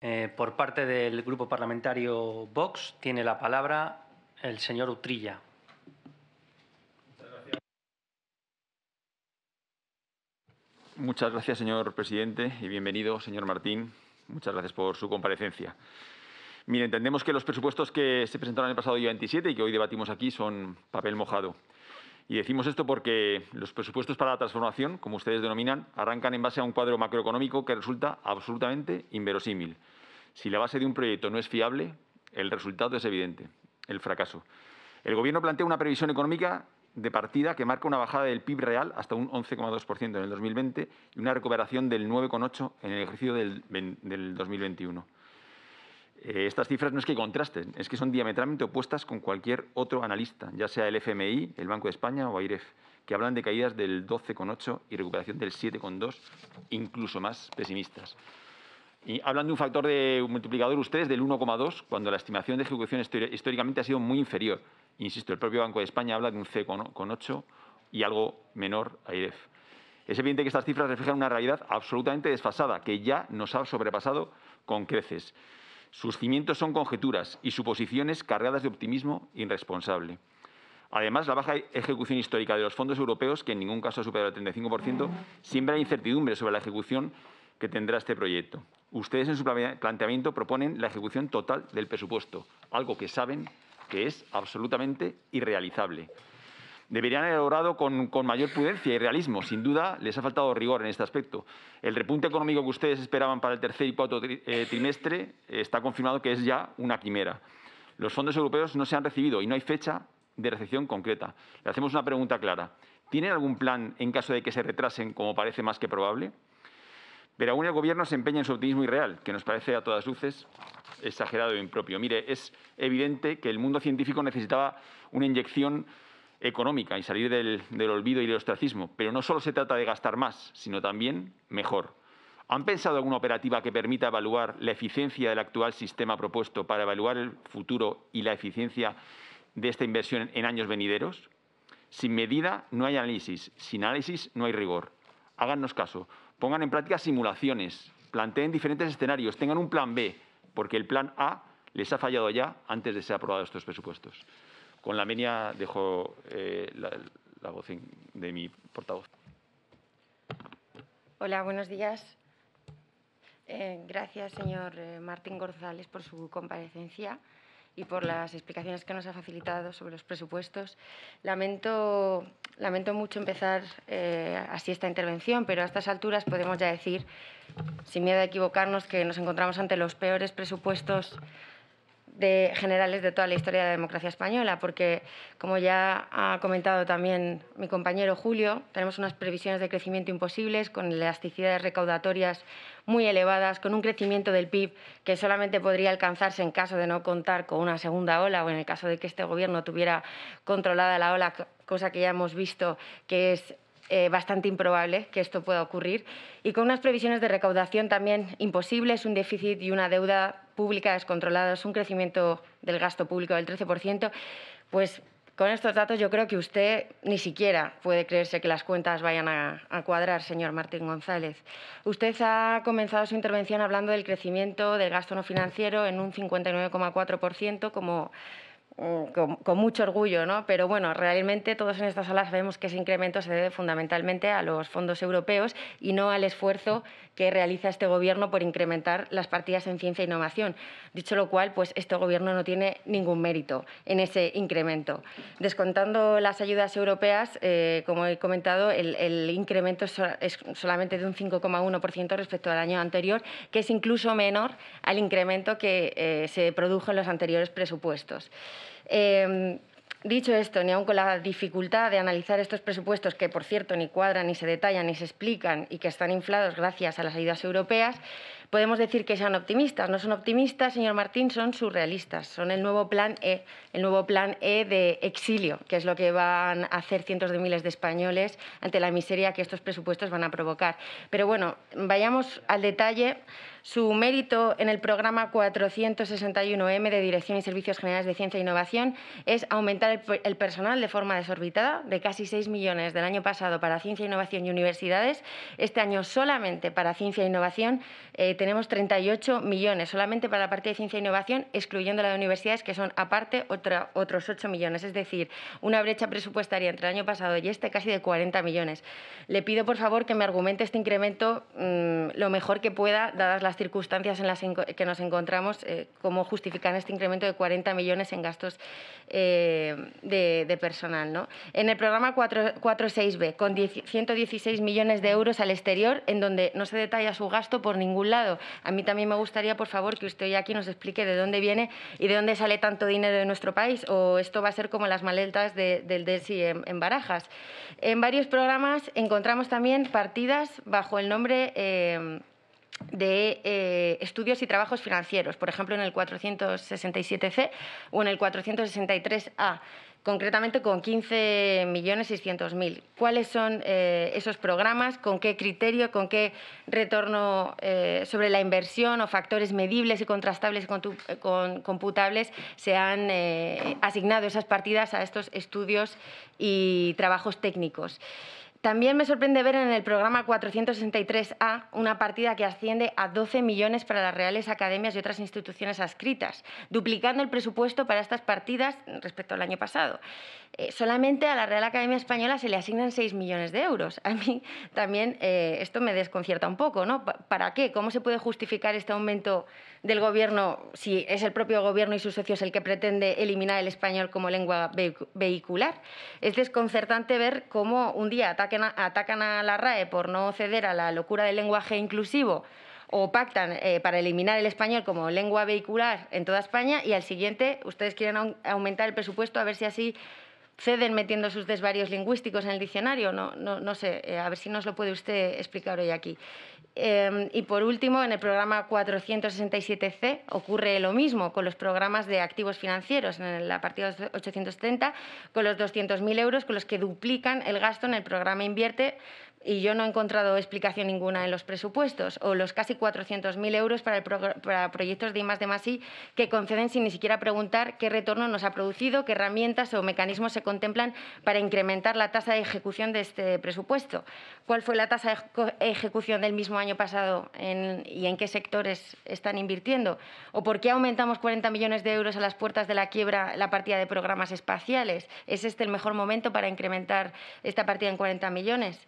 Eh, por parte del Grupo Parlamentario Vox tiene la palabra el señor Utrilla. Muchas gracias, señor presidente, y bienvenido, señor Martín. Muchas gracias por su comparecencia. Mire, entendemos que los presupuestos que se presentaron el pasado día 27 y que hoy debatimos aquí son papel mojado. Y decimos esto porque los presupuestos para la transformación, como ustedes denominan, arrancan en base a un cuadro macroeconómico que resulta absolutamente inverosímil. Si la base de un proyecto no es fiable, el resultado es evidente, el fracaso. El Gobierno plantea una previsión económica de partida que marca una bajada del PIB real hasta un 11,2% en el 2020 y una recuperación del 9,8% en el ejercicio del, 2021. Eh, estas cifras no es que contrasten, es que son diametralmente opuestas con cualquier otro analista, ya sea el FMI, el Banco de España o AIREF, que hablan de caídas del 12,8 y recuperación del 7,2, incluso más pesimistas. Y hablan de un factor de multiplicador ustedes del 1,2, cuando la estimación de ejecución históricamente ha sido muy inferior. Insisto, el propio Banco de España habla de un C,8 y algo menor a IREF. Es evidente que estas cifras reflejan una realidad absolutamente desfasada, que ya nos ha sobrepasado con creces. Sus cimientos son conjeturas y suposiciones cargadas de optimismo irresponsable. Además, la baja ejecución histórica de los fondos europeos, que en ningún caso ha superado el 35%, siembra incertidumbre sobre la ejecución que tendrá este proyecto. Ustedes en su planteamiento proponen la ejecución total del presupuesto, algo que saben que es absolutamente irrealizable deberían haber elaborado con, mayor prudencia y realismo. Sin duda, les ha faltado rigor en este aspecto. El repunte económico que ustedes esperaban para el tercer y cuarto eh, trimestre eh, está confirmado que es ya una quimera. Los fondos europeos no se han recibido y no hay fecha de recepción concreta. Le hacemos una pregunta clara. ¿Tienen algún plan en caso de que se retrasen, como parece más que probable? Pero aún el Gobierno se empeña en su optimismo irreal, que nos parece a todas luces exagerado e impropio. Mire, es evidente que el mundo científico necesitaba una inyección económica y salir del, olvido y del ostracismo. Pero no solo se trata de gastar más, sino también mejor. ¿Han pensado alguna operativa que permita evaluar la eficiencia del actual sistema propuesto para evaluar el futuro y la eficiencia de esta inversión en años venideros? Sin medida no hay análisis, sin análisis no hay rigor. Háganos caso, pongan en práctica simulaciones, planteen diferentes escenarios, tengan un plan B, porque el plan A les ha fallado ya antes de ser aprobados estos presupuestos. Con la media dejo eh, la, voz de mi portavoz. Hola, buenos días. Eh, gracias, señor eh, Martín González, por su comparecencia y por las explicaciones que nos ha facilitado sobre los presupuestos. Lamento, mucho empezar así esta intervención, pero a estas alturas podemos ya decir, sin miedo a equivocarnos, que nos encontramos ante los peores presupuestos de, generales de toda la historia de la democracia española, porque, como ya ha comentado también mi compañero Julio, tenemos unas previsiones de crecimiento imposibles, con elasticidades recaudatorias muy elevadas, con un crecimiento del PIB que solamente podría alcanzarse en caso de no contar con una segunda ola o en el caso de que este Gobierno tuviera controlada la ola, cosa que ya hemos visto que es eh, bastante improbable que esto pueda ocurrir y con unas previsiones de recaudación también imposibles, un déficit y una deuda pública es un crecimiento del gasto público del 13%, pues con estos datos yo creo que usted ni siquiera puede creerse que las cuentas vayan a, a, cuadrar, señor Martín González. Usted ha comenzado su intervención hablando del crecimiento del gasto no financiero en un 59,4% como Mm, con, mucho orgullo, Pero bueno, realmente todos en esta sala sabemos que ese incremento se debe fundamentalmente a los fondos europeos y no al esfuerzo que realiza este Gobierno por incrementar las partidas en ciencia e innovación. Dicho lo cual, pues este Gobierno no tiene ningún mérito en ese incremento. Descontando las ayudas europeas, eh, como he comentado, el, incremento es, solamente de un 5,1% respecto al año anterior, que es incluso menor al incremento que eh, se produjo en los anteriores presupuestos. Em, dicho esto, ni aun con la dificultad de analizar estos presupuestos, que por cierto ni cuadran, ni se detallan, ni se explican y que están inflados gracias a las ayudas europeas, podemos decir que sean optimistas. No son optimistas, señor Martín, son surrealistas. Son el nuevo plan E, el nuevo plan E de exilio, que es lo que van a hacer cientos de miles de españoles ante la miseria que estos presupuestos van a provocar. Pero bueno, vayamos al detalle su mérito en el programa 461M de Dirección y Servicios Generales de Ciencia e Innovación es aumentar el, personal de forma desorbitada de casi 6 millones del año pasado para Ciencia, Innovación y Universidades. Este año solamente para Ciencia e Innovación eh, tenemos 38 millones, solamente para la parte de Ciencia e Innovación, excluyendo la de universidades, que son aparte otra, otros 8 millones. Es decir, una brecha presupuestaria entre el año pasado y este casi de 40 millones. Le pido, por favor, que me argumente este incremento mm, lo mejor que pueda, dadas las circunstancias en las que nos encontramos, eh, cómo justifican este incremento de 40 millones en gastos eh, de, personal. ¿no? En el programa 46B, con 116 millones de euros al exterior, en donde no se detalla su gasto por ningún lado. A mí también me gustaría, por favor, que usted hoy aquí nos explique de dónde viene y de dónde sale tanto dinero de nuestro país, o esto va a ser como las maletas del DESI en, Barajas. En varios programas encontramos también partidas bajo el nombre... Eh, de eh, estudios y trabajos financieros, por ejemplo en el 467C o en el 463A, concretamente con 15.600.000. ¿Cuáles son eh, esos programas? ¿Con qué criterio? ¿Con qué retorno eh, sobre la inversión o factores medibles y contrastables y con, computables se han asignado esas partidas a estos estudios y trabajos técnicos? También me sorprende ver en el programa 463A una partida que asciende a 12 millones para las reales academias y otras instituciones adscritas, duplicando el presupuesto para estas partidas respecto al año pasado. Eh, solamente a la Real Academia Española se le asignan 6 millones de euros. A mí también eh, esto me desconcierta un poco, ¿no? ¿Para qué? ¿Cómo se puede justificar este aumento del Gobierno si es el propio Gobierno y sus socios el que pretende eliminar el español como lengua vehicular? Es desconcertante ver cómo un día atacan a la RAE por no ceder a la locura del lenguaje inclusivo o pactan eh, para eliminar el español como lengua vehicular en toda España y al siguiente ustedes quieren aumentar el presupuesto a ver si así ceden metiendo sus desvarios lingüísticos en el diccionario. No, sé, eh, a ver si nos lo puede usted explicar hoy aquí. Em, y por último, en el programa 467C ocurre lo mismo con los programas de activos financieros, en la partida 870, con los 200.000 euros, con los que duplican el gasto en el programa Invierte y yo no he encontrado explicación ninguna en los presupuestos, o los casi 400.000 euros para, proyectos de I, de que conceden sin ni siquiera preguntar qué retorno nos ha producido, qué herramientas o mecanismos se contemplan para incrementar la tasa de ejecución de este presupuesto. ¿Cuál fue la tasa de ejecución del mismo año pasado y en qué sectores están invirtiendo? ¿O por qué aumentamos 40 millones de euros a las puertas de la quiebra la partida de programas espaciales? ¿Es este el mejor momento para incrementar esta partida en 40 millones?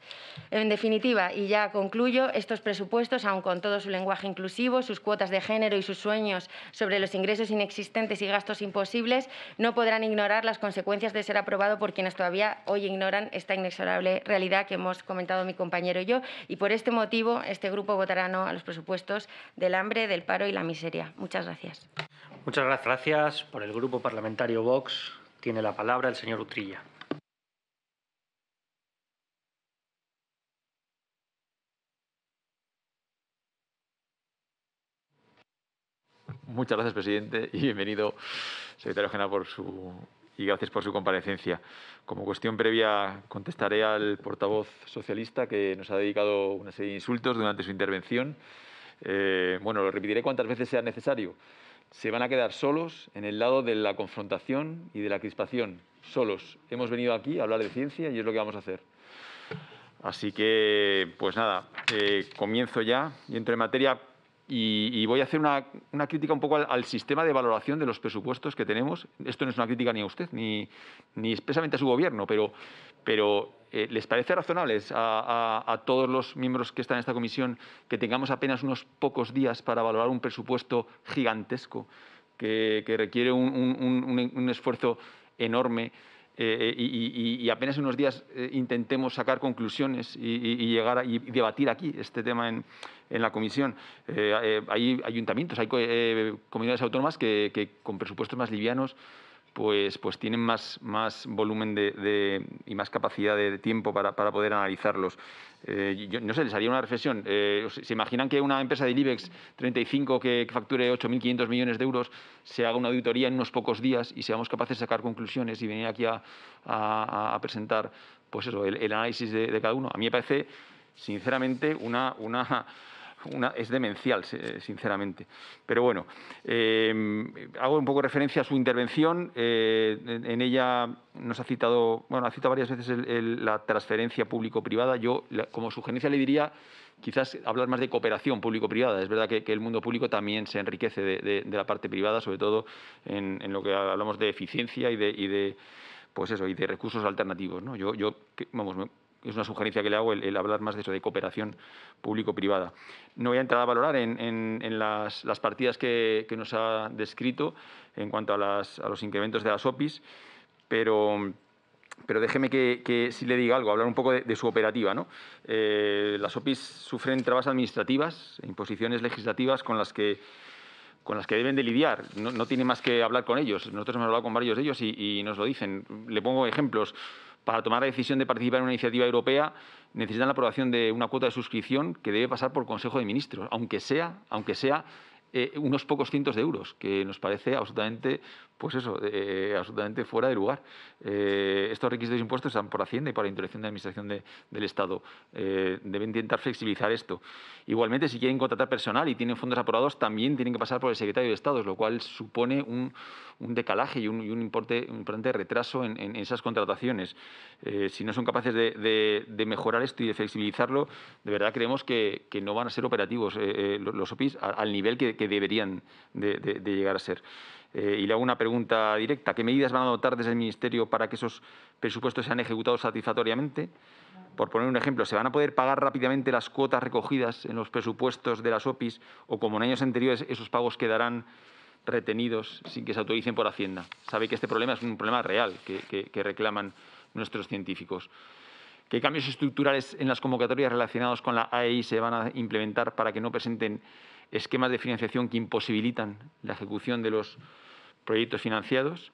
En definitiva, y ya concluyo, estos presupuestos, aun con todo su lenguaje inclusivo, sus cuotas de género y sus sueños sobre los ingresos inexistentes y gastos imposibles, no podrán ignorar las consecuencias de ser aprobado por quienes todavía hoy ignoran esta inexorable realidad que hemos comentado mi compañero y yo. Y por este motivo, este grupo votará no a los presupuestos del hambre, del paro y la miseria. Muchas gracias. Muchas gracias por el Grupo Parlamentario Vox. Tiene la palabra el señor Utrilla. Muchas gracias, presidente, y bienvenido, secretario general, por su, y gracias por su comparecencia. Como cuestión previa, contestaré al portavoz socialista que nos ha dedicado una serie de insultos durante su intervención. Eh, bueno, lo repetiré cuantas veces sea necesario. Se van a quedar solos en el lado de la confrontación y de la crispación. Solos. Hemos venido aquí a hablar de ciencia y es lo que vamos a hacer. Así que, pues nada, eh, comienzo ya y entro en materia y, voy a hacer una, crítica un poco al, sistema de valoración de los presupuestos que tenemos. Esto no es una crítica ni a usted, ni, ni expresamente a su gobierno, pero, pero eh, ¿les parece razonable a, todos los miembros que están en esta comisión que tengamos apenas unos pocos días para valorar un presupuesto gigantesco que, requiere un, un esfuerzo enorme? Eh, y, y, y, apenas unos días eh, intentemos sacar conclusiones y, llegar y debatir aquí este tema en, la comisión. Eh, hay ayuntamientos, hay comunidades autónomas que con presupuestos más livianos pues, pues, tienen más, más volumen y más capacidad de tiempo para, poder analizarlos. Eh, no sé, les haría una reflexión. Eh, ¿Se imaginan que una empresa del IBEX 35 que, facture 8.500 millones de euros se haga una auditoría en unos pocos días y seamos capaces de sacar conclusiones y venir aquí a, presentar pues el, análisis de, cada uno? A mí me parece, sinceramente, una, una es demencial, sinceramente. Pero bueno, eh, hago un poco referencia a su intervención. Eh, en ella nos ha citado, bueno, ha citado varias veces la transferencia público-privada. Yo, como sugerencia, le diría quizás hablar más de cooperación público-privada. Es verdad que, el mundo público también se enriquece de, la parte privada, sobre todo en, lo que hablamos de eficiencia y de, pues eso, y de recursos alternativos. Yo, yo vamos, es una sugerencia que le hago el, hablar más de eso, de cooperación público-privada. No voy a entrar a valorar en, las, partidas que, nos ha descrito en cuanto a, a los incrementos de las OPIs, pero pero déjeme que, que, si le diga algo, hablar un poco de, su operativa. ¿no? Eh, las OPIs sufren trabas administrativas, e imposiciones legislativas con las que, con las que deben de lidiar. No, tiene más que hablar con ellos. Nosotros hemos hablado con varios de ellos y, y nos lo dicen. Le pongo ejemplos para tomar la decisión de participar en una iniciativa europea necesitan la aprobación de una cuota de suscripción que debe pasar por Consejo de Ministros, aunque sea, aunque sea eh, unos pocos cientos de euros, que nos parece absolutamente pues eso, eh, absolutamente fuera de lugar. Eh, estos requisitos de impuestos están por Hacienda y por la Dirección de Administración del Estado. Eh, deben intentar flexibilizar esto. Igualmente, si quieren contratar personal y tienen fondos aprobados, también tienen que pasar por el secretario de Estado, lo cual supone un, un decalaje y un, un, importante retraso en, esas contrataciones. si no son capaces de, mejorar esto y de flexibilizarlo, de verdad creemos que, no van a ser operativos los OPIs al nivel que, que deberían de llegar a ser. Eh, y le hago una pregunta directa. ¿Qué medidas van a adoptar desde el Ministerio para que esos presupuestos sean ejecutados satisfactoriamente? Por poner un ejemplo, ¿se van a poder pagar rápidamente las cuotas recogidas en los presupuestos de las OPIs o, como en años anteriores, esos pagos quedarán retenidos sin que se autoricen por Hacienda? Sabe que este problema es un problema real que, reclaman nuestros científicos. ¿Qué cambios estructurales en las convocatorias relacionados con la AEI se van a implementar para que no presenten esquemas de financiación que imposibilitan la ejecución de los proyectos financiados.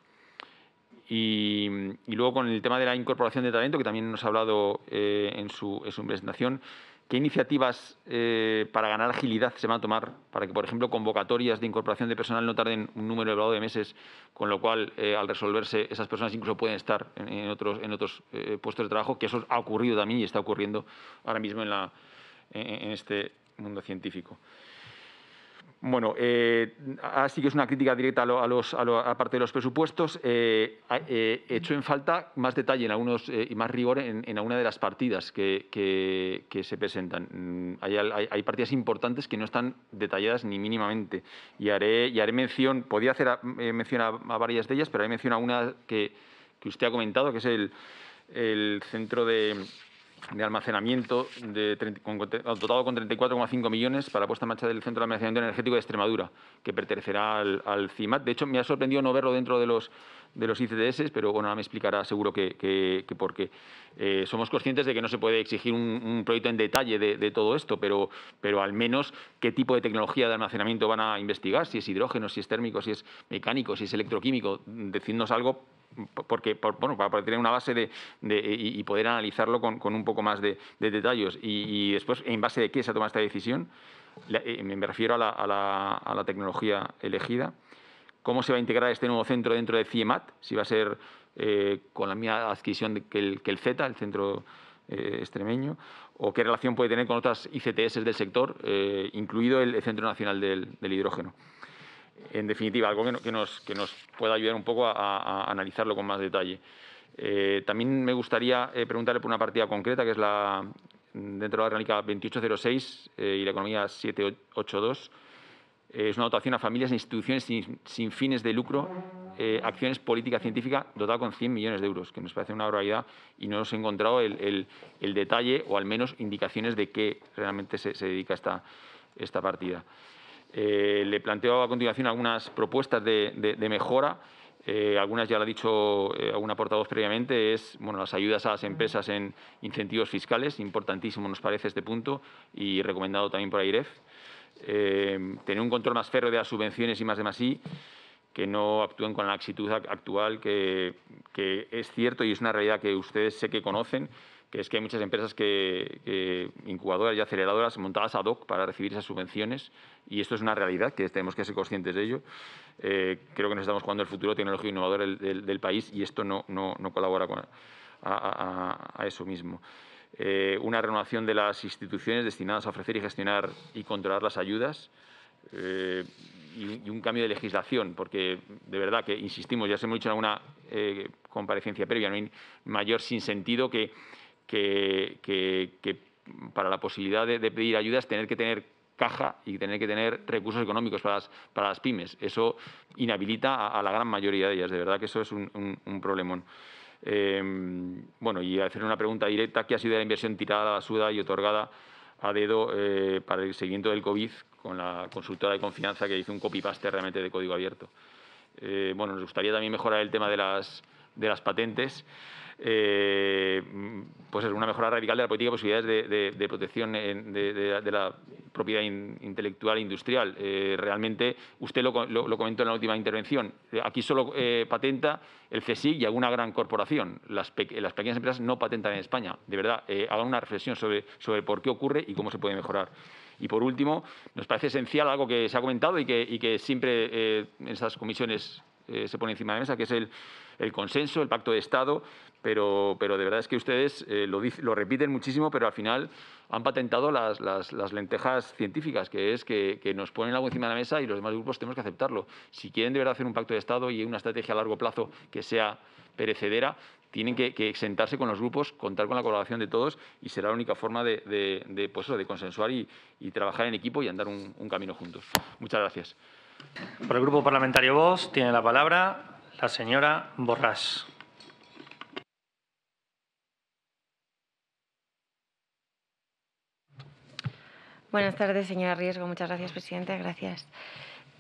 Y, luego con el tema de la incorporación de talento, que también nos ha hablado eh, en, su, presentación, ¿qué iniciativas eh, para ganar agilidad se van a tomar para que, por ejemplo, convocatorias de incorporación de personal no tarden un número elevado de meses, con lo cual, eh, al resolverse, esas personas incluso pueden estar en, otros, en otros puestos de trabajo, que eso ha ocurrido también y está ocurriendo ahora mismo en, la, en este mundo científico? Bueno, eh, así que es una crítica directa a, los, a, parte de los presupuestos. Eh, eh hecho en falta más detalle en algunos, eh, y más rigor en, alguna de las partidas que, se presentan. Mm, hay, partidas importantes que no están detalladas ni mínimamente. Y haré, y haré mención, podría hacer mención a, varias de ellas, pero haré mención a una que, que usted ha comentado, que es el, el centro de de almacenamiento de con, dotado con 34,5 millones para la puesta en marcha del Centro de Almacenamiento Energético de Extremadura, que pertenecerá al, CIMAT. De hecho, me ha sorprendido no verlo dentro de los de los icds pero bueno, me explicará seguro que, que, por qué. Eh, somos conscientes de que no se puede exigir un, proyecto en detalle de, todo esto, pero, pero al menos qué tipo de tecnología de almacenamiento van a investigar, si es hidrógeno, si es térmico, si es mecánico, si es electroquímico, decirnos algo porque bueno, para tener una base y, poder analizarlo con, un poco más de, detalles. Y, después, en base de qué se ha tomado esta decisión, eh, me refiero a la tecnología elegida cómo se va a integrar este nuevo centro dentro de CIEMAT, si va a ser eh, con la misma adquisición que el, que el Z, el centro eh, extremeño, o qué relación puede tener con otras ICTS del sector, eh, incluido el, Centro Nacional del, Hidrógeno. En definitiva, algo que, nos, que, nos, pueda ayudar un poco a, a analizarlo con más detalle. también me gustaría preguntarle por una partida concreta, que es la dentro de la orgánica 2806 y la economía 782 eh, es una dotación a familias e instituciones sin, fines de lucro, eh, acciones política científica, dotada con 100 millones de euros, que nos parece una barbaridad y no hemos encontrado el, detalle o al menos indicaciones de qué realmente se, dedica esta, partida. Eh, le planteo a continuación algunas propuestas de, mejora. algunas ya lo ha dicho alguna algún portavoz previamente, es bueno, las ayudas a las empresas en incentivos fiscales, importantísimo nos parece este punto y recomendado también por AIREF. Eh, tener un control más férreo de las subvenciones y más de y que no actúen con la actitud actual que, es cierto y es una realidad que ustedes sé que conocen, que es que hay muchas empresas que, incubadoras y aceleradoras montadas ad hoc para recibir esas subvenciones y esto es una realidad que tenemos que ser conscientes de ello. Eh, creo que nos estamos jugando el futuro tecnológico innovador del, del, país y esto no, no, no colabora con, a eso mismo. Eh, una renovación de las instituciones destinadas a ofrecer y gestionar y controlar las ayudas. Eh, y, un cambio de legislación, porque de verdad que, insistimos, ya se ha dicho en alguna eh, comparecencia previa, no hay mayor sinsentido que, que, que, para la posibilidad de, pedir ayudas tener que tener caja y tener que tener recursos económicos para las, para las pymes. Eso inhabilita a, la gran mayoría de ellas. De verdad que eso es un, un, un problemón. Em, bueno, y hacer una pregunta directa, ¿qué ha sido la inversión tirada a y otorgada a dedo eh, para el seguimiento del COVID con la consultora de confianza que hizo un copy-paste realmente de código abierto? Eh, bueno, nos gustaría también mejorar el tema de las, de las patentes. Eh, pues una mejora radical de la política de posibilidades de, protección de, la propiedad intelectual e industrial. Eh, realmente, usted lo, comentó en la última intervención, aquí solo eh, patenta el CSIC y alguna gran corporación. Las, pequeñas empresas no patentan en España. De verdad, hagan una reflexión sobre, sobre por qué ocurre y cómo se puede mejorar. Y por último, nos parece esencial algo que se ha comentado y que, siempre en estas comisiones eh, se pone encima de la mesa, que es el, el consenso, el pacto de Estado, pero, pero de verdad es que ustedes eh, lo, lo, repiten muchísimo, pero al final han patentado las, las, lentejas científicas, que es que, que, nos ponen algo encima de la mesa y los demás grupos tenemos que aceptarlo. Si quieren de verdad hacer un pacto de Estado y una estrategia a largo plazo que sea perecedera, tienen que, sentarse con los grupos, contar con la colaboración de todos y será la única forma de, de, de pues consensuar y, trabajar en equipo y andar un camino juntos. Muchas gracias. Por el Grupo Parlamentario VOZ tiene la palabra la señora Borrás. Buenas tardes, señora Riesgo. Muchas gracias, presidente. Gracias.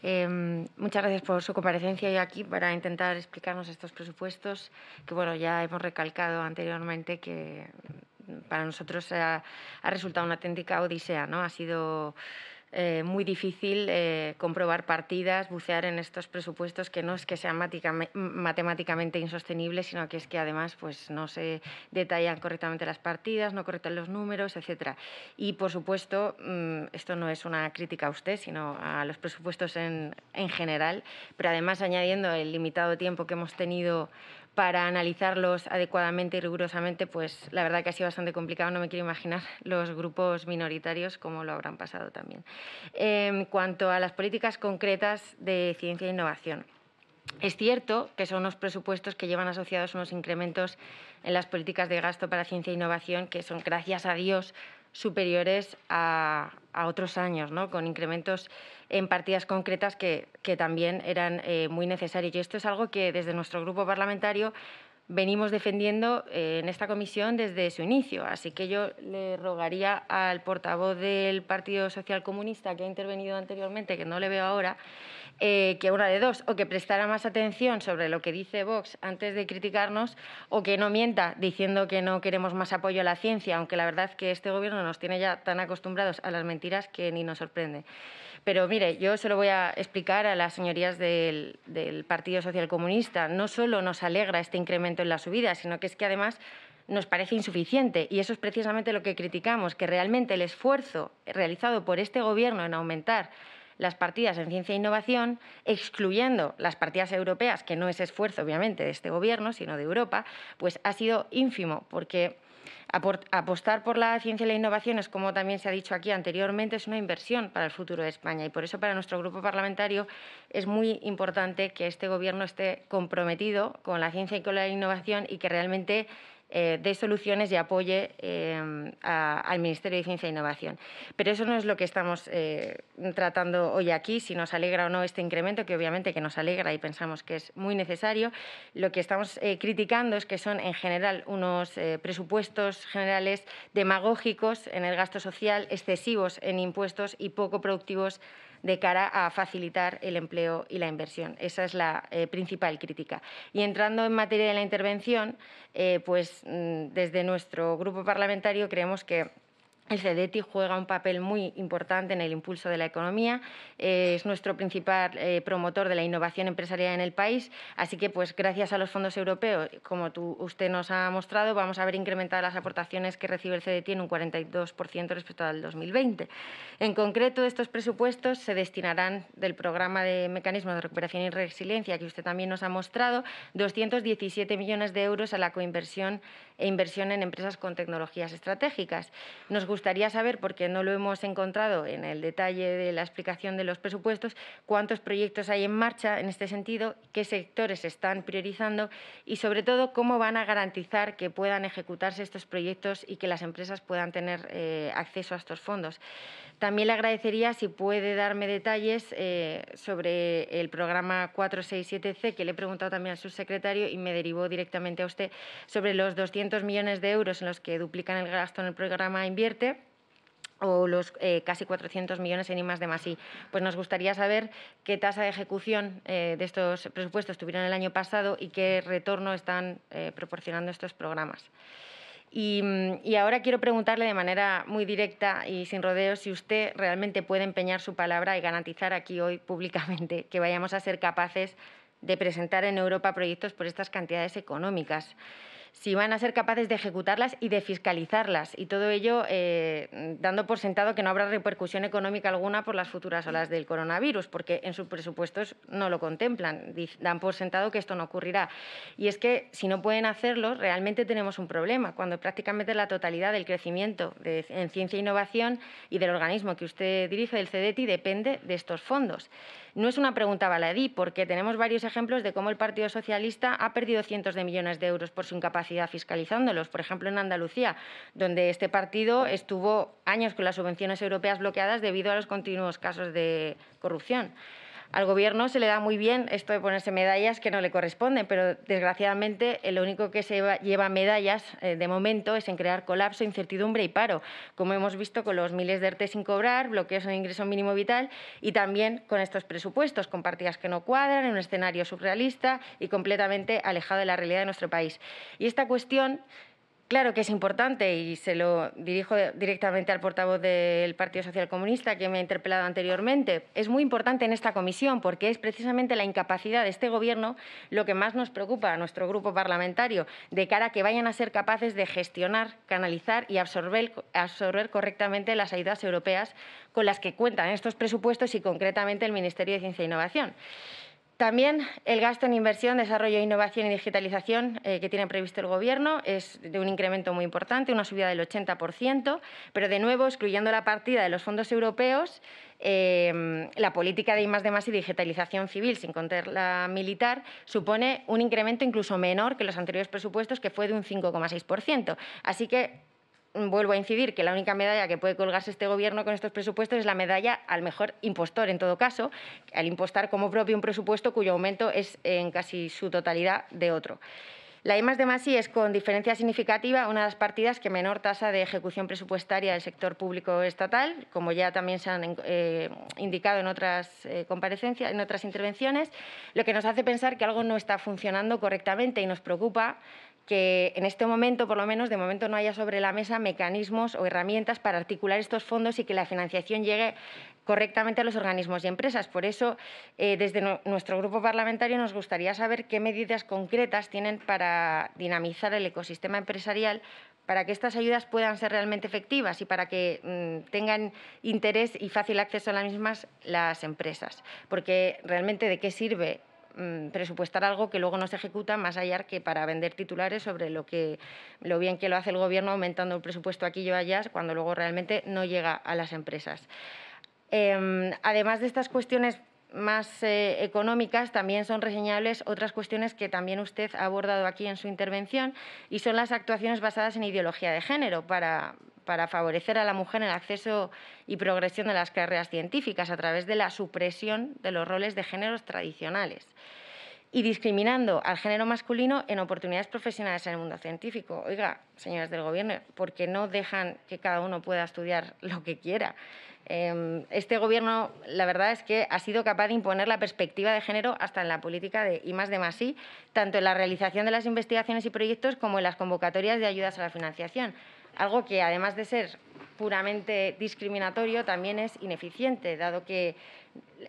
Em, muchas gracias por su comparecencia hoy aquí para intentar explicarnos estos presupuestos que, bueno, ya hemos recalcado anteriormente que mm, para nosotros ha, resultado una auténtica odisea, ¿no? Ha sido eh, muy difícil eh, comprobar partidas, bucear en estos presupuestos que no es que sean matemáticamente insostenibles, sino que es que además pues, no se detallan correctamente las partidas, no correctan los números, etc. Y, por supuesto, mm, esto no es una crítica a usted, sino a los presupuestos en, en general, pero además añadiendo el limitado tiempo que hemos tenido para analizarlos adecuadamente y rigurosamente, pues la verdad que ha sido bastante complicado, no me quiero imaginar los grupos minoritarios como lo habrán pasado también. En cuanto a las políticas concretas de ciencia e innovación, es cierto que son unos presupuestos que llevan asociados unos incrementos en las políticas de gasto para ciencia e innovación que son, gracias a Dios, superiores a, otros años, ¿no? con incrementos en partidas concretas que, también eran eh, muy necesarios. Y esto es algo que desde nuestro grupo parlamentario venimos defendiendo eh, en esta comisión desde su inicio. Así que yo le rogaría al portavoz del Partido Social Comunista que ha intervenido anteriormente, que no le veo ahora, eh, que una de dos, o que prestara más atención sobre lo que dice Vox antes de criticarnos, o que no mienta diciendo que no queremos más apoyo a la ciencia, aunque la verdad es que este gobierno nos tiene ya tan acostumbrados a las mentiras que ni nos sorprende. Pero mire, yo se lo voy a explicar a las señorías del, del Partido Social Comunista. No solo nos alegra este incremento en la subida, sino que es que además nos parece insuficiente y eso es precisamente lo que criticamos, que realmente el esfuerzo realizado por este Gobierno en aumentar las partidas en ciencia e innovación, excluyendo las partidas europeas, que no es esfuerzo obviamente de este Gobierno, sino de Europa, pues ha sido ínfimo, porque apostar por la ciencia y la innovación es, como también se ha dicho aquí anteriormente, es una inversión para el futuro de España y por eso para nuestro grupo parlamentario es muy importante que este Gobierno esté comprometido con la ciencia y con la innovación y que realmente eh, de soluciones y apoye em, al Ministerio de Ciencia e Innovación. Pero eso no es lo que estamos eh, tratando hoy aquí, si nos alegra o no este incremento, que obviamente que nos alegra y pensamos que es muy necesario. Lo que estamos eh, criticando es que son en general unos presupuestos generales demagógicos en el gasto social, excesivos en impuestos y poco productivos de cara a facilitar el empleo y la inversión. Esa es la eh, principal crítica. Y entrando en materia de la intervención, eh, pues mm, desde nuestro grupo parlamentario creemos que el CDTI juega un papel muy importante en el impulso de la economía, eh, es nuestro principal eh, promotor de la innovación empresarial en el país, así que pues gracias a los fondos europeos, como tú, usted nos ha mostrado, vamos a ver incrementado las aportaciones que recibe el CDTI en un 42% respecto al 2020. En concreto, estos presupuestos se destinarán del programa de mecanismos de recuperación y resiliencia que usted también nos ha mostrado, 217 millones de euros a la coinversión e inversión en empresas con tecnologías estratégicas. Nos gustaría saber, porque no lo hemos encontrado en el detalle de la explicación de los presupuestos, cuántos proyectos hay en marcha en este sentido, qué sectores están priorizando y, sobre todo, cómo van a garantizar que puedan ejecutarse estos proyectos y que las empresas puedan tener eh, acceso a estos fondos. También le agradecería si puede darme detalles eh, sobre el programa 467C, que le he preguntado también al subsecretario y me derivó directamente a usted sobre los 200 millones de euros en los que duplican el gasto en el programa Invierte o los eh, casi 400 millones en I de más Pues nos gustaría saber qué tasa de ejecución eh, de estos presupuestos tuvieron el año pasado y qué retorno están eh, proporcionando estos programas. Y, mm, y, ahora quiero preguntarle de manera muy directa y sin rodeos si usted realmente puede empeñar su palabra y garantizar aquí hoy públicamente que vayamos a ser capaces de presentar en Europa proyectos por estas cantidades económicas si van a ser capaces de ejecutarlas y de fiscalizarlas. Y todo ello eh, dando por sentado que no habrá repercusión económica alguna por las futuras olas del coronavirus, porque en sus presupuestos no lo contemplan, dan por sentado que esto no ocurrirá. Y es que si no pueden hacerlo, realmente tenemos un problema, cuando prácticamente la totalidad del crecimiento en ciencia e innovación y del organismo que usted dirige, el CDETI depende de estos fondos. No es una pregunta baladí, porque tenemos varios ejemplos de cómo el Partido Socialista ha perdido cientos de millones de euros por su incapacidad fiscalizándolos. Por ejemplo, en Andalucía, donde este partido estuvo años con las subvenciones europeas bloqueadas debido a los continuos casos de corrupción. Al gobierno se le da muy bien esto de ponerse medallas que no le corresponden, pero desgraciadamente eh, lo único que se lleva medallas eh, de momento es en crear colapso, incertidumbre y paro, como hemos visto con los miles de artes e sin cobrar, bloqueos en ingreso mínimo vital y también con estos presupuestos, con partidas que no cuadran, en un escenario surrealista y completamente alejado de la realidad de nuestro país. Y esta cuestión Claro que es importante y se lo dirijo directamente al portavoz del Partido Social Comunista que me ha interpelado anteriormente. Es muy importante en esta comisión porque es precisamente la incapacidad de este Gobierno lo que más nos preocupa a nuestro grupo parlamentario de cara a que vayan a ser capaces de gestionar, canalizar y absorber, absorber correctamente las ayudas europeas con las que cuentan estos presupuestos y concretamente el Ministerio de Ciencia e Innovación. También el gasto en inversión, desarrollo, innovación y digitalización eh, que tiene previsto el Gobierno es de un incremento muy importante, una subida del 80%, pero de nuevo, excluyendo la partida de los fondos europeos, em, la política de más de más y digitalización civil, sin contar la militar, supone un incremento incluso menor que los anteriores presupuestos, que fue de un 5,6%. Así que vuelvo a incidir que la única medalla que puede colgarse este Gobierno con estos presupuestos es la medalla al mejor impostor, en todo caso, al impostar como propio un presupuesto cuyo aumento es en casi su totalidad de otro. La I de es, con diferencia significativa, una de las partidas que menor tasa de ejecución presupuestaria del sector público estatal, como ya también se han eh, indicado en otras eh, comparecencias, en otras intervenciones, lo que nos hace pensar que algo no está funcionando correctamente y nos preocupa que en este momento, por lo menos, de momento no haya sobre la mesa mecanismos o herramientas para articular estos fondos y que la financiación llegue correctamente a los organismos y empresas. Por eso, eh, desde nuestro grupo parlamentario nos gustaría saber qué medidas concretas tienen para dinamizar el ecosistema empresarial para que estas ayudas puedan ser realmente efectivas y para que mm, tengan interés y fácil acceso a las mismas las empresas. Porque realmente de qué sirve Mm, presupuestar algo que luego no se ejecuta, más allá que para vender titulares sobre lo, que, lo bien que lo hace el Gobierno aumentando el presupuesto aquí y allá, cuando luego realmente no llega a las empresas. Em, además de estas cuestiones más eh, económicas, también son reseñables otras cuestiones que también usted ha abordado aquí en su intervención y son las actuaciones basadas en ideología de género para para favorecer a la mujer en el acceso y progresión de las carreras científicas a través de la supresión de los roles de géneros tradicionales y discriminando al género masculino en oportunidades profesionales en el mundo científico. Oiga, señoras del Gobierno, ¿por qué no dejan que cada uno pueda estudiar lo que quiera? Em, este Gobierno, la verdad es que ha sido capaz de imponer la perspectiva de género hasta en la política de Imas de más tanto en la realización de las investigaciones y proyectos como en las convocatorias de ayudas a la financiación algo que además de ser puramente discriminatorio también es ineficiente, dado que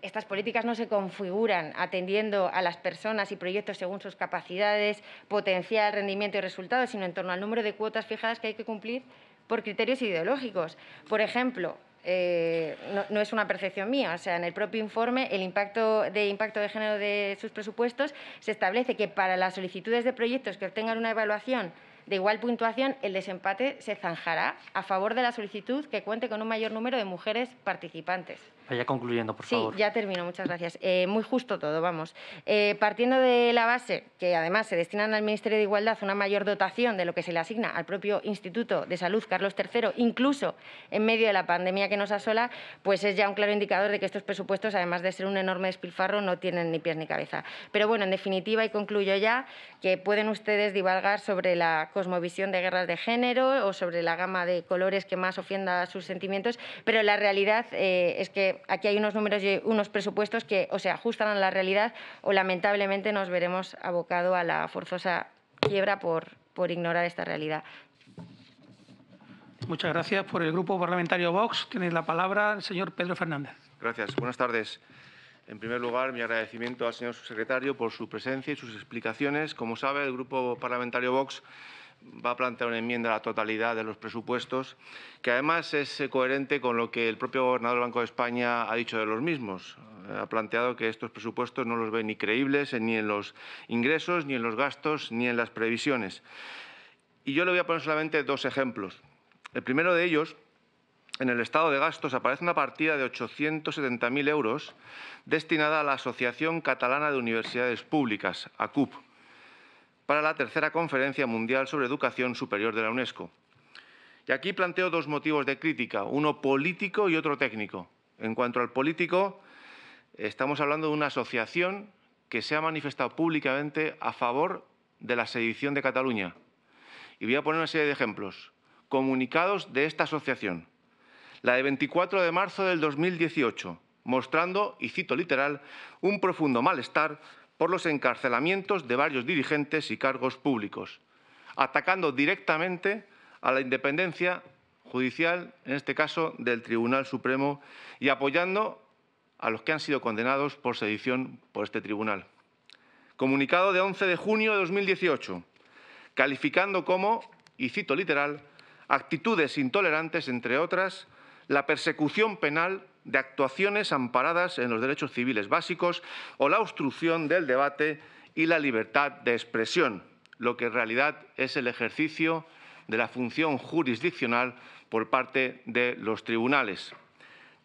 estas políticas no se configuran atendiendo a las personas y proyectos según sus capacidades, potencial, rendimiento y resultados, sino en torno al número de cuotas fijadas que hay que cumplir por criterios ideológicos. Por ejemplo, eh, no, no, es una percepción mía. O sea, en el propio informe, el impacto de impacto de género de sus presupuestos se establece que para las solicitudes de proyectos que obtengan una evaluación de igual puntuación, el desempate se zanjará a favor de la solicitud que cuente con un mayor número de mujeres participantes. Vaya concluyendo, por favor. Sí, ya termino, muchas gracias. Eh, muy justo todo, vamos. Eh, partiendo de la base que además se destinan al Ministerio de Igualdad una mayor dotación de lo que se le asigna al propio Instituto de Salud Carlos III, incluso en medio de la pandemia que nos asola, pues es ya un claro indicador de que estos presupuestos, además de ser un enorme despilfarro, no tienen ni pies ni cabeza. Pero bueno, en definitiva, y concluyo ya, que pueden ustedes divagar sobre la cosmovisión de guerras de género o sobre la gama de colores que más ofienda sus sentimientos, pero la realidad eh, es que aquí hay unos números y unos presupuestos que o se ajustan a la realidad o lamentablemente nos veremos abocado a la forzosa quiebra por, por ignorar esta realidad. Muchas gracias. Por el Grupo Parlamentario Vox tiene la palabra el señor Pedro Fernández. Gracias. Buenas tardes. En primer lugar, mi agradecimiento al señor subsecretario por su presencia y sus explicaciones. Como sabe, el Grupo Parlamentario Vox va a plantear una enmienda a la totalidad de los presupuestos, que además es eh, coherente con lo que el propio gobernador del Banco de España ha dicho de los mismos. Eh, ha planteado que estos presupuestos no los ve ni creíbles eh, ni en los ingresos, ni en los gastos, ni en las previsiones. Y yo le voy a poner solamente dos ejemplos. El primero de ellos en el estado de gastos aparece una partida de 870.000 euros destinada a la Asociación Catalana de Universidades Públicas, ACUP para la tercera Conferencia Mundial sobre Educación Superior de la UNESCO. Y aquí planteo dos motivos de crítica, uno político y otro técnico. En cuanto al político, estamos hablando de una asociación que se ha manifestado públicamente a favor de la sedición de Cataluña. Y voy a poner una serie de ejemplos. Comunicados de esta asociación. La de 24 de marzo del 2018, mostrando, y cito literal, un profundo malestar por los encarcelamientos de varios dirigentes y cargos públicos, atacando directamente a la independencia judicial, en este caso del Tribunal Supremo, y apoyando a los que han sido condenados por sedición por este tribunal. Comunicado de 11 de junio de 2018, calificando como, y cito literal, actitudes intolerantes, entre otras, la persecución penal de actuaciones amparadas en los derechos civiles básicos o la obstrucción del debate y la libertad de expresión, lo que en realidad es el ejercicio de la función jurisdiccional por parte de los tribunales.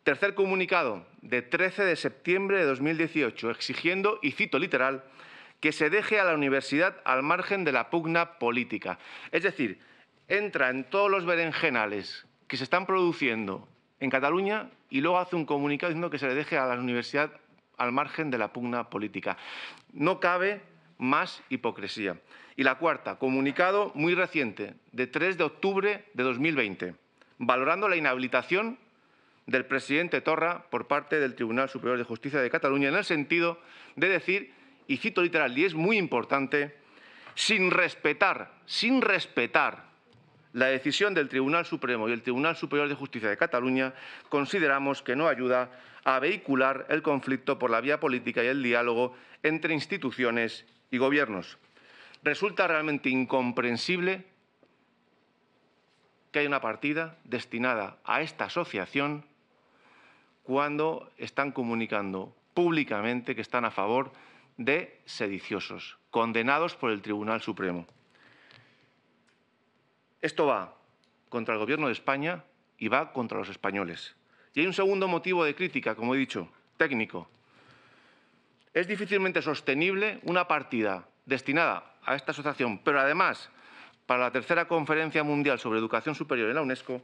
Tercer comunicado de 13 de septiembre de 2018, exigiendo, y cito literal, que se deje a la universidad al margen de la pugna política. Es decir, entra en todos los berenjenales que se están produciendo en Cataluña y luego hace un comunicado diciendo que se le deje a la universidad al margen de la pugna política. No cabe más hipocresía. Y la cuarta, comunicado muy reciente, de 3 de octubre de 2020, valorando la inhabilitación del presidente Torra por parte del Tribunal Superior de Justicia de Cataluña en el sentido de decir, y cito literal, y es muy importante, sin respetar, sin respetar la decisión del Tribunal Supremo y el Tribunal Superior de Justicia de Cataluña, consideramos que no ayuda a vehicular el conflicto por la vía política y el diálogo entre instituciones y gobiernos. Resulta realmente incomprensible que haya una partida destinada a esta asociación cuando están comunicando públicamente que están a favor de sediciosos, condenados por el Tribunal Supremo. Esto va contra el Gobierno de España y va contra los españoles. Y hay un segundo motivo de crítica, como he dicho, técnico. Es difícilmente sostenible una partida destinada a esta asociación, pero además para la tercera conferencia mundial sobre educación superior en la UNESCO,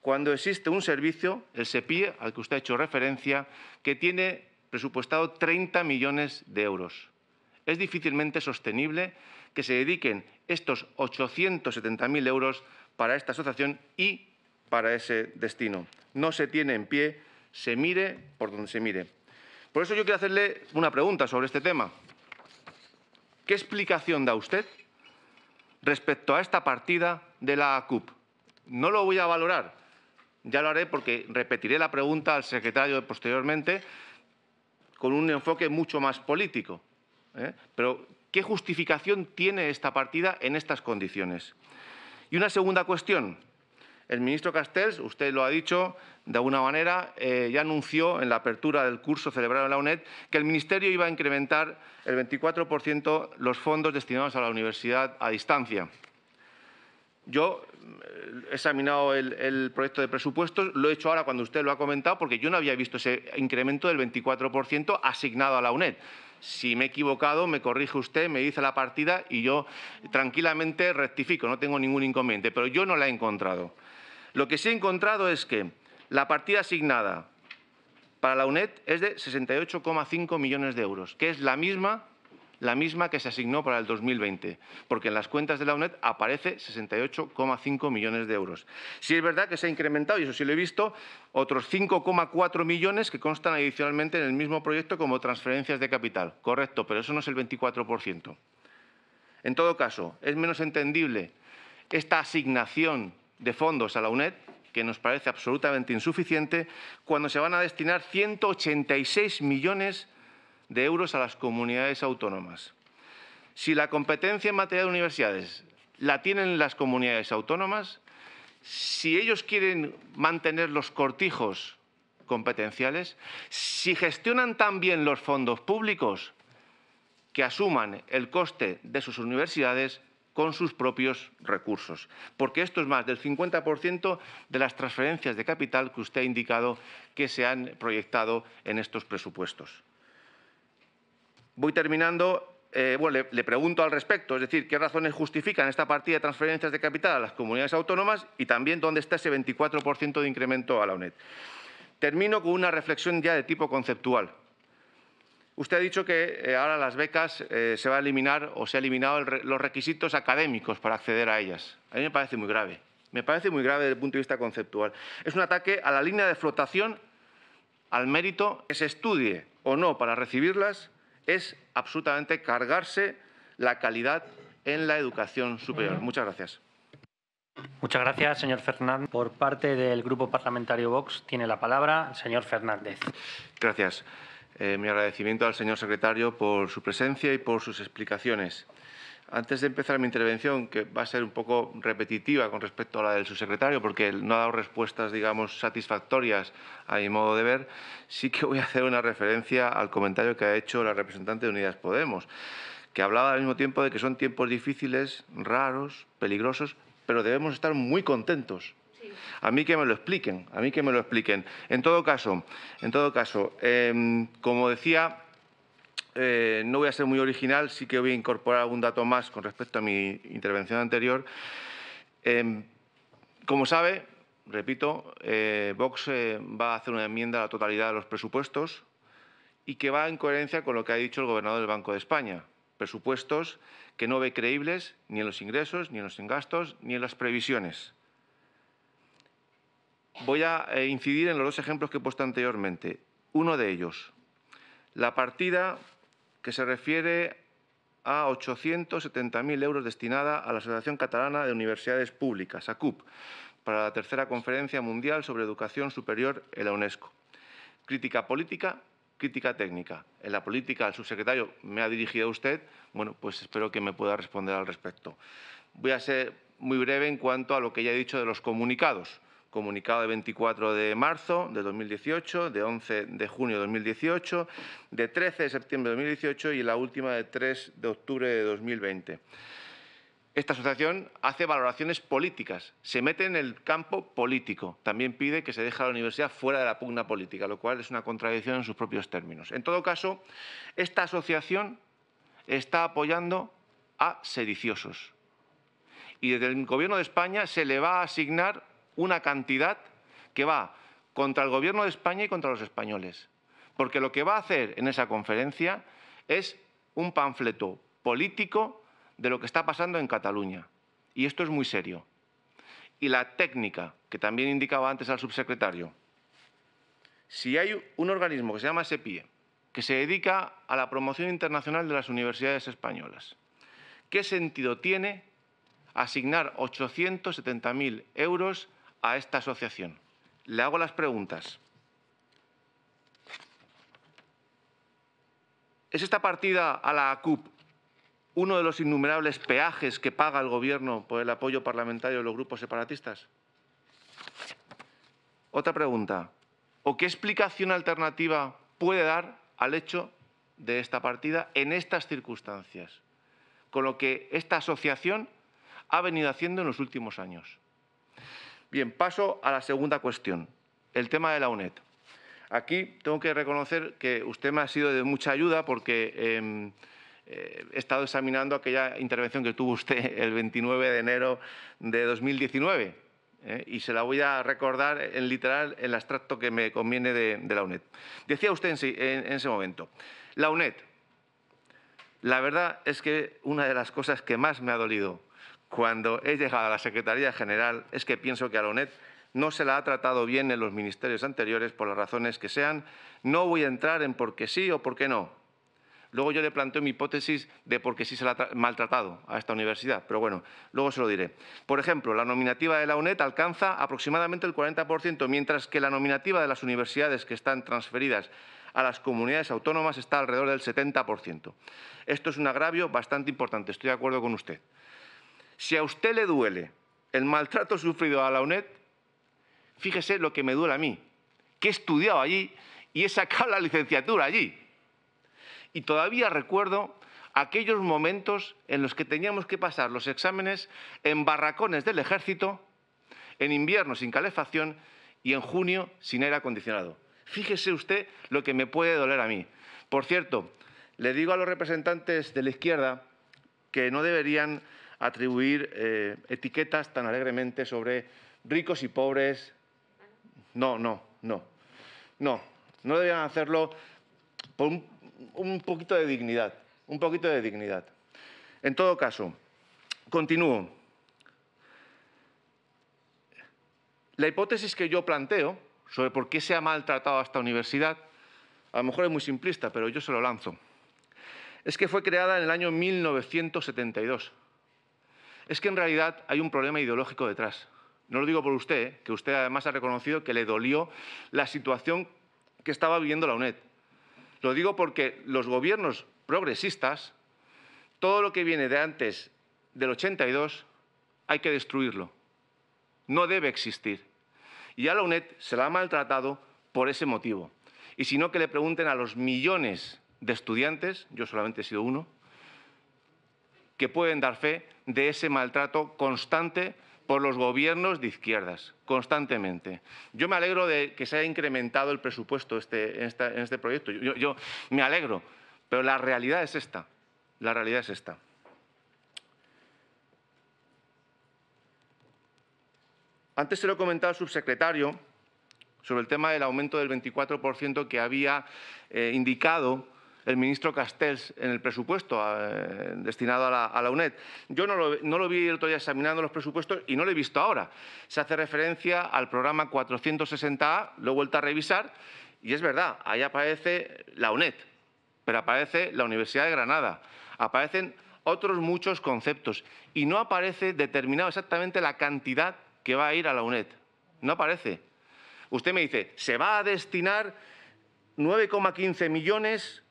cuando existe un servicio, el SEPIE, al que usted ha hecho referencia, que tiene presupuestado 30 millones de euros. Es difícilmente sostenible que se dediquen estos 870.000 euros para esta asociación y para ese destino. No se tiene en pie, se mire por donde se mire. Por eso yo quiero hacerle una pregunta sobre este tema. ¿Qué explicación da usted respecto a esta partida de la ACUP? No lo voy a valorar, ya lo haré porque repetiré la pregunta al secretario posteriormente con un enfoque mucho más político. ¿eh? Pero ¿Qué justificación tiene esta partida en estas condiciones? Y una segunda cuestión. El ministro Castells, usted lo ha dicho, de alguna manera eh, ya anunció en la apertura del curso celebrado en la UNED que el Ministerio iba a incrementar el 24% los fondos destinados a la universidad a distancia. Yo eh, he examinado el, proyecto de presupuestos, lo he hecho ahora cuando usted lo ha comentado, porque yo no había visto ese incremento del 24% asignado a la UNED. Si me he equivocado, me corrige usted, me dice la partida y yo tranquilamente rectifico, no tengo ningún inconveniente, pero yo no la he encontrado. Lo que sí he encontrado es que la partida asignada para la UNED es de 68,5 millones de euros, que es la misma la misma que se asignó para el 2020, porque en las cuentas de la UNED aparece 68,5 millones de euros. Sí es verdad que se ha incrementado, y eso sí lo he visto, otros 5,4 millones que constan adicionalmente en el mismo proyecto como transferencias de capital. Correcto, pero eso no es el 24%. En todo caso, es menos entendible esta asignación de fondos a la UNED que nos parece absolutamente insuficiente, cuando se van a destinar 186 millones de euros a las comunidades autónomas. Si la competencia en materia de universidades la tienen las comunidades autónomas, si ellos quieren mantener los cortijos competenciales, si gestionan también los fondos públicos, que asuman el coste de sus universidades con sus propios recursos, porque esto es más del 50% de las transferencias de capital que usted ha indicado que se han proyectado en estos presupuestos. Voy terminando. Eh, bueno, le, pregunto al respecto, es decir, qué razones justifican esta partida de transferencias de capital a las comunidades autónomas y también dónde está ese 24% de incremento a la UNED. Termino con una reflexión ya de tipo conceptual. Usted ha dicho que eh, ahora las becas eh, se va a eliminar o se ha eliminado los requisitos académicos para acceder a ellas. A mí me parece muy grave. Me parece muy grave desde el punto de vista conceptual. Es un ataque a la línea de flotación, al mérito que se estudie o no para recibirlas es absolutamente cargarse la calidad en la educación superior. Muchas gracias. Muchas gracias, señor Fernández. Por parte del Grupo Parlamentario Vox tiene la palabra el señor Fernández. Gracias. Eh, mi agradecimiento al señor secretario por su presencia y por sus explicaciones. Antes de empezar mi intervención, que va a ser un poco repetitiva con respecto a la del subsecretario, porque no ha dado respuestas, digamos, satisfactorias a mi modo de ver, sí que voy a hacer una referencia al comentario que ha hecho la representante de Unidas Podemos, que hablaba al mismo tiempo de que son tiempos difíciles, raros, peligrosos, pero debemos estar muy contentos. A mí que me lo expliquen, a mí que me lo expliquen. En todo caso, en todo caso, em, como decía eh, no voy a ser muy original, sí que voy a incorporar algún dato más con respecto a mi intervención anterior. Em, como sabe, repito, eh, Vox eh, va a hacer una enmienda a la totalidad de los presupuestos y que va en coherencia con lo que ha dicho el gobernador del Banco de España. Presupuestos que no ve creíbles ni en los ingresos, ni en los gastos, ni en las previsiones. Voy a incidir en los dos ejemplos que he puesto anteriormente. Uno de ellos, la partida que se refiere a 870.000 euros destinada a la Asociación Catalana de Universidades Públicas, ACUP, para la tercera conferencia mundial sobre educación superior en la UNESCO. Crítica política, crítica técnica. En la política, el subsecretario me ha dirigido a usted, bueno, pues espero que me pueda responder al respecto. Voy a ser muy breve en cuanto a lo que ya he dicho de los comunicados comunicado de 24 de marzo de 2018, de 11 de junio de 2018, de 13 de septiembre de 2018 y la última de 3 de octubre de 2020. Esta asociación hace valoraciones políticas, se mete en el campo político, también pide que se deje a la universidad fuera de la pugna política, lo cual es una contradicción en sus propios términos. En todo caso, esta asociación está apoyando a sediciosos. Y desde el Gobierno de España se le va a asignar una cantidad que va contra el Gobierno de España y contra los españoles. Porque lo que va a hacer en esa conferencia es un panfleto político de lo que está pasando en Cataluña. Y esto es muy serio. Y la técnica, que también indicaba antes al subsecretario, si hay un organismo que se llama SEPIE, que se dedica a la promoción internacional de las universidades españolas, ¿qué sentido tiene asignar 870.000 euros a esta asociación. Le hago las preguntas. ¿Es esta partida a la ACUP uno de los innumerables peajes que paga el Gobierno por el apoyo parlamentario de los grupos separatistas? Otra pregunta. ¿O qué explicación alternativa puede dar al hecho de esta partida en estas circunstancias? Con lo que esta asociación ha venido haciendo en los últimos años. Bien, paso a la segunda cuestión, el tema de la UNED. Aquí tengo que reconocer que usted me ha sido de mucha ayuda porque em, eh, he estado examinando aquella intervención que tuvo usted el 29 de enero de 2019 ¿eh? y se la voy a recordar en literal el abstracto que me conviene de, la UNED. Decía usted en ese momento, la UNED, la verdad es que una de las cosas que más me ha dolido cuando he llegado a la Secretaría General es que pienso que a la UNED no se la ha tratado bien en los ministerios anteriores por las razones que sean. No voy a entrar en por qué sí o por qué no. Luego yo le planteo mi hipótesis de por qué sí se la ha maltratado a esta universidad, pero bueno, luego se lo diré. Por ejemplo, la nominativa de la UNED alcanza aproximadamente el 40%, mientras que la nominativa de las universidades que están transferidas a las comunidades autónomas está alrededor del 70%. Esto es un agravio bastante importante, estoy de acuerdo con usted. Si a usted le duele el maltrato sufrido a la UNED, fíjese lo que me duele a mí, que he estudiado allí y he sacado la licenciatura allí. Y todavía recuerdo aquellos momentos en los que teníamos que pasar los exámenes en barracones del ejército, en invierno sin calefacción y en junio sin aire acondicionado. Fíjese usted lo que me puede doler a mí. Por cierto, le digo a los representantes de la izquierda que no deberían atribuir eh, etiquetas tan alegremente sobre ricos y pobres. No, no, no. No, no debían hacerlo por un, poquito de dignidad, un poquito de dignidad. En todo caso, continúo. La hipótesis que yo planteo sobre por qué se ha maltratado a esta universidad, a lo mejor es muy simplista, pero yo se lo lanzo. Es que fue creada en el año 1972, es que en realidad hay un problema ideológico detrás. No lo digo por usted, ¿eh? que usted además ha reconocido que le dolió la situación que estaba viviendo la UNED. Lo digo porque los gobiernos progresistas, todo lo que viene de antes del 82, hay que destruirlo. No debe existir. Y a la UNED se la ha maltratado por ese motivo. Y si no, que le pregunten a los millones de estudiantes, yo solamente he sido uno, que pueden dar fe de ese maltrato constante por los gobiernos de izquierdas, constantemente. Yo me alegro de que se haya incrementado el presupuesto este, en, este proyecto. Yo, me alegro, pero la realidad es esta. La realidad es esta. Antes se lo he comentado al subsecretario sobre el tema del aumento del 24% que había eh, indicado el ministro Castells en el presupuesto eh, destinado a la, UNED. Yo no lo, no lo, vi el otro día examinando los presupuestos y no lo he visto ahora. Se hace referencia al programa 460A, lo he vuelto a revisar, y es verdad, ahí aparece la UNED, pero aparece la Universidad de Granada, aparecen otros muchos conceptos y no aparece determinado exactamente la cantidad que va a ir a la UNED. No aparece. Usted me dice, se va a destinar 9,15 millones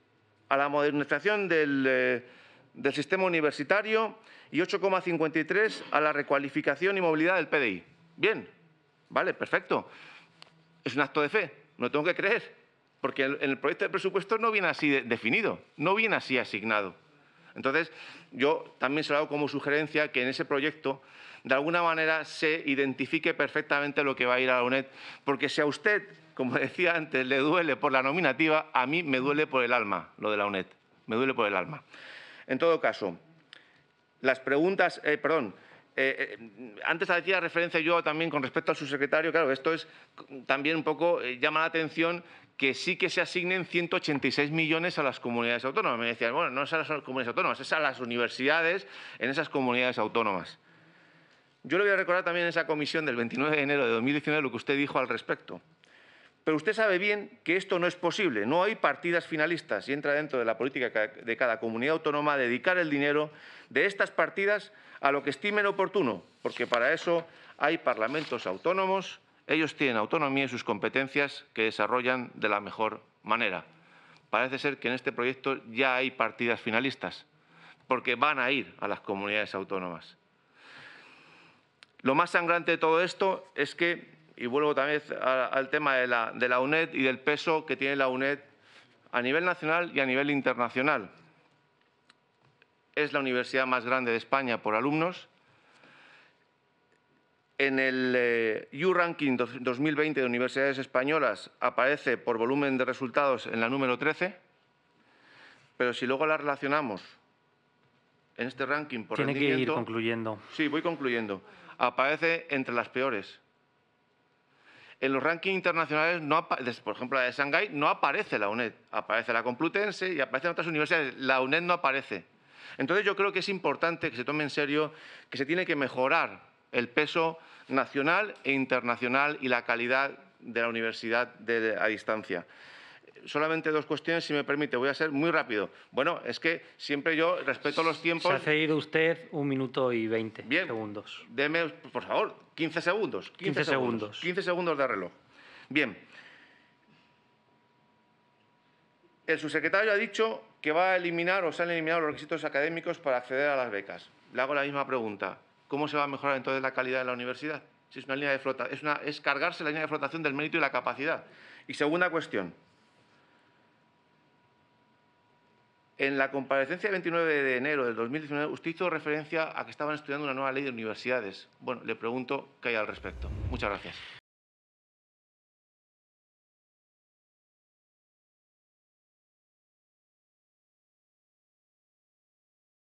a la modernización del, eh, sistema universitario y 8,53 a la recualificación y movilidad del PDI. Bien, vale, perfecto. Es un acto de fe, no tengo que creer, porque en el proyecto de presupuesto no viene así definido, no viene así asignado. Entonces, yo también se lo hago como sugerencia que en ese proyecto, de alguna manera, se identifique perfectamente lo que va a ir a la UNED, porque sea usted como decía antes, le duele por la nominativa, a mí me duele por el alma, lo de la UNED. Me duele por el alma. En todo caso, las preguntas, eh, perdón, eh, eh, antes hacía referencia yo también con respecto al subsecretario, claro, esto es también un poco, llama la atención que sí que se asignen 186 millones a las comunidades autónomas. Me decían, bueno, no es a las comunidades autónomas, es a las universidades en esas comunidades autónomas. Yo le voy a recordar también en esa comisión del 29 de enero de 2019 lo que usted dijo al respecto. Pero usted sabe bien que esto no es posible. No hay partidas finalistas y entra dentro de la política de cada comunidad autónoma dedicar el dinero de estas partidas a lo que estimen oportuno, porque para eso hay parlamentos autónomos, ellos tienen autonomía y sus competencias que desarrollan de la mejor manera. Parece ser que en este proyecto ya hay partidas finalistas, porque van a ir a las comunidades autónomas. Lo más sangrante de todo esto es que y vuelvo también al tema de la, de la UNED y del peso que tiene la UNED a nivel nacional y a nivel internacional. Es la universidad más grande de España por alumnos. En el eh, U-Ranking 2020 de universidades españolas aparece por volumen de resultados en la número 13, pero si luego la relacionamos en este ranking por Tiene que ir concluyendo. Sí, voy concluyendo. Aparece entre las peores en los rankings internacionales, no por ejemplo la de Shanghái, no aparece la UNED, aparece la Complutense y aparecen otras universidades, la UNED no aparece. Entonces yo creo que es importante que se tome en serio que se tiene que mejorar el peso nacional e internacional y la calidad de la universidad a distancia solamente dos cuestiones, si me permite. Voy a ser muy rápido. Bueno, es que siempre yo respeto los tiempos. Se ha cedido usted un minuto y veinte segundos. Deme, por favor, 15 segundos. 15, segundos. Quince 15 segundos de reloj. Bien. El subsecretario ha dicho que va a eliminar o se han eliminado los requisitos académicos para acceder a las becas. Le hago la misma pregunta. ¿Cómo se va a mejorar entonces la calidad de la universidad? Si es una línea de flota, es, es cargarse la línea de flotación del mérito y la capacidad. Y segunda cuestión. En la comparecencia del 29 de enero del 2019, usted hizo referencia a que estaban estudiando una nueva ley de universidades. Bueno, le pregunto qué hay al respecto. Muchas gracias.